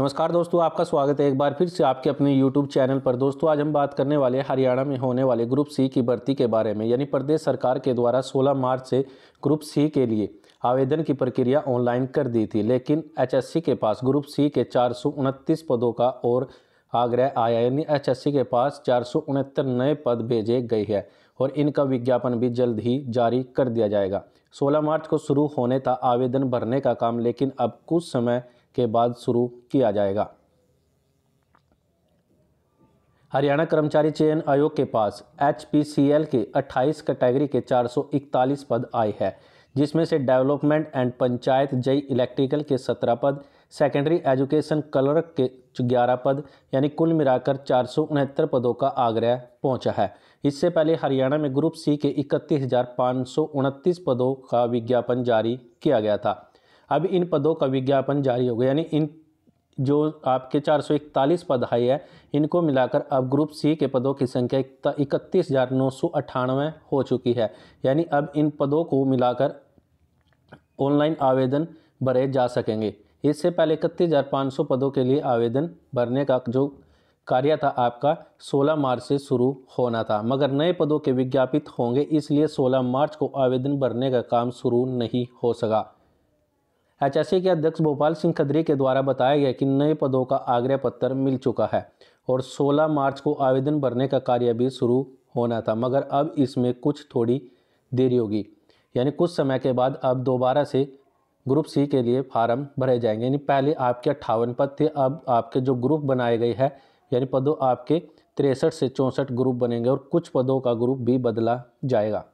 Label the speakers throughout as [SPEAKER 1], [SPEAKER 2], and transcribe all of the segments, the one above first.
[SPEAKER 1] नमस्कार दोस्तों आपका स्वागत है एक बार फिर से आपके अपने YouTube चैनल पर दोस्तों आज हम बात करने वाले हरियाणा में होने वाले ग्रुप सी की भर्ती के बारे में यानी प्रदेश सरकार के द्वारा 16 मार्च से ग्रुप सी के लिए आवेदन की प्रक्रिया ऑनलाइन कर दी थी लेकिन एच के पास ग्रुप सी के चार पदों का और आग्रह आया यानी एच के पास चार नए पद भेजे गए हैं और इनका विज्ञापन भी जल्द ही जारी कर दिया जाएगा सोलह मार्च को शुरू होने था आवेदन भरने का काम लेकिन अब कुछ समय के बाद शुरू किया जाएगा हरियाणा कर्मचारी चयन आयोग के पास एच के 28 कैटेगरी के 441 पद आए हैं जिसमें से डेवलपमेंट एंड पंचायत जई इलेक्ट्रिकल के 17 पद सेकेंडरी एजुकेशन क्लर्क के 11 पद यानी कुल मिलाकर चार पदों का आग्रह पहुंचा है इससे पहले हरियाणा में ग्रुप सी के इकतीस पदों का विज्ञापन जारी किया गया था अब इन पदों का विज्ञापन जारी हो गया यानी इन जो आपके चार सौ इकतालीस पद हाई है इनको मिलाकर अब ग्रुप सी के पदों की संख्या इकतीस हज़ार नौ सौ अट्ठानवे हो चुकी है यानी अब इन पदों को मिलाकर ऑनलाइन आवेदन भरे जा सकेंगे इससे पहले इकतीस हज़ार पाँच सौ पदों के लिए आवेदन भरने का जो कार्य था आपका 16 मार्च से शुरू होना था मगर नए पदों के विज्ञापित होंगे इसलिए 16 मार्च को आवेदन भरने का काम शुरू नहीं हो सका एच के अध्यक्ष भोपाल सिंह खदरी के द्वारा बताया गया कि नए पदों का आग्रह पत्र मिल चुका है और 16 मार्च को आवेदन भरने का कार्य भी शुरू होना था मगर अब इसमें कुछ थोड़ी देरी होगी यानी कुछ समय के बाद अब दोबारा से ग्रुप सी के लिए फार्म भरे जाएंगे यानी पहले आपके अट्ठावन पद थे अब आपके जो ग्रुप बनाए गए हैं यानी पदों आपके तिरसठ से चौंसठ ग्रुप बनेंगे और कुछ पदों का ग्रुप भी बदला जाएगा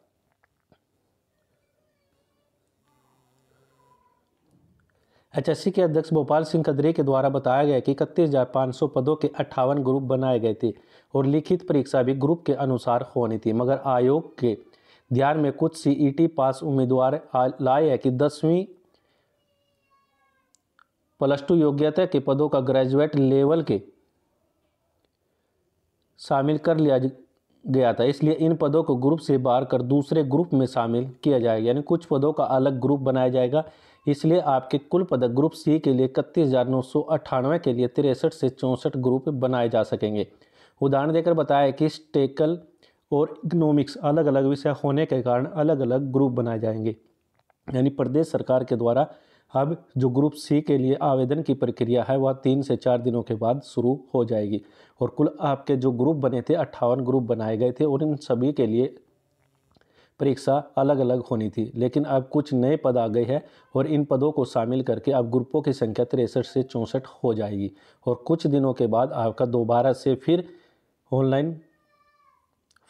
[SPEAKER 1] एचएससी के अध्यक्ष भोपाल सिंह कदरे के द्वारा बताया गया कि इकतीस हज़ार पाँच सौ पदों के अट्ठावन ग्रुप बनाए गए थे और लिखित परीक्षा भी ग्रुप के अनुसार होनी थी मगर आयोग के ध्यान में कुछ सीईटी पास उम्मीदवार लाए हैं कि दसवीं प्लस टू योग्यता के पदों का ग्रेजुएट लेवल के शामिल कर लिया गया था इसलिए इन पदों को ग्रुप से बाहर कर दूसरे ग्रुप में शामिल किया जाएगा यानी कुछ पदों का अलग ग्रुप बनाया जाएगा इसलिए आपके कुल पदक ग्रुप सी के लिए इकतीस हज़ार नौ सौ अट्ठानवे के लिए तिरसठ से चौंसठ ग्रुप बनाए जा सकेंगे उदाहरण देकर बताया कि स्टेकल और इकोनॉमिक्स अलग अलग विषय होने के कारण अलग अलग ग्रुप बनाए जाएंगे यानी प्रदेश सरकार के द्वारा अब जो ग्रुप सी के लिए आवेदन की प्रक्रिया है वह तीन से चार दिनों के बाद शुरू हो जाएगी और कुल आपके जो ग्रुप बने थे अट्ठावन ग्रुप बनाए गए थे और इन सभी के लिए परीक्षा अलग अलग होनी थी लेकिन अब कुछ नए पद आ गए हैं और इन पदों को शामिल करके अब ग्रुपों की संख्या तिरसठ से चौंसठ हो जाएगी और कुछ दिनों के बाद आपका दोबारा से फिर ऑनलाइन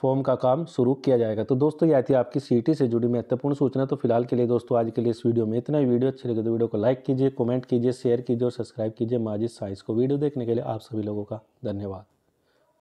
[SPEAKER 1] फॉर्म का काम शुरू किया जाएगा तो दोस्तों यह थी आपकी सी e से जुड़ी महत्वपूर्ण सूचना तो फिलहाल के लिए दोस्तों आज के लिए इस वीडियो में इतना ही वीडियो अच्छी लगे तो वीडियो को लाइक कीजिए कमेंट कीजिए शेयर कीजिए और सब्सक्राइब कीजिए माजिद साइंस को वीडियो देखने के लिए आप सभी लोगों का धन्यवाद